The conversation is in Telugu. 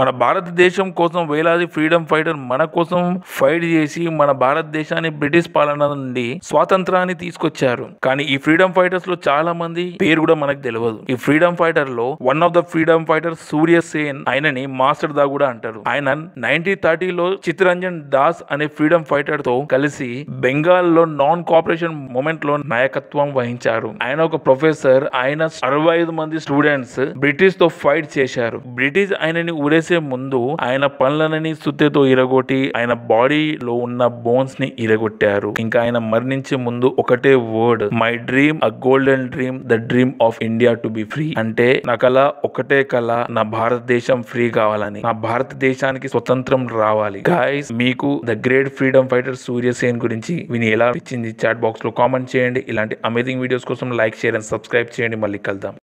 మన భారతదేశం కోసం వేలాది ఫ్రీడమ్ ఫైటర్ మన కోసం ఫైట్ చేసి మన భారతదేశాన్ని బ్రిటిష్ పాలన నుండి స్వాతంత్రాన్ని తీసుకొచ్చారు కానీ ఈ ఫ్రీడమ్ ఫైటర్స్ లో చాలా మంది పేరు కూడా మనకు తెలియదు ఈ ఫ్రీడమ్ ఫైటర్ లో one of the freedom fighter Surya Sen ఆయనని మాస్టర్ దా కూడా అంటారు ఆయన నైన్టీన్ లో చిత్రంజన్ దాస్ అనే ఫ్రీడమ్ ఫైటర్ తో కలిసి బెంగాల్ లో నాన్ కోఆపరేషన్ మూమెంట్ లో నాయకత్వం వహించారు ఆయన ఒక ప్రొఫెసర్ ఆయన అరవై ఐదు మంది స్టూడెంట్స్ బ్రిటిష్ తో ఫైట్ చేశారు బ్రిటిష్ ఆయనని ఉరేసి చేసే ముందు ఆయన పనులనని సుత్తెతో ఇరగొట్టి ఆయన బాడీలో ఉన్న బోన్స్ ని ఇరగొట్టారు ఇంకా ఆయన మరణించే ముందు ఒకటే word my dream a golden dream the dream of India to be free అంటే నా కళ ఒకటే కళ నా భారతదేశం ఫ్రీ కావాలని నా భారతదేశానికి స్వతంత్రం రావాలి గాయస్ మీకు the great freedom fighter Surya Sen గురించి విని ఎలా ఇచ్చింది చాట్ బాక్స్ లో కామెంట్ చేయండి ఇలాంటి అమేజింగ్ వీడియోస్ కోసం లైక్ చేయండి సబ్స్క్రైబ్ చేయండి మళ్ళీ కలుద్దాం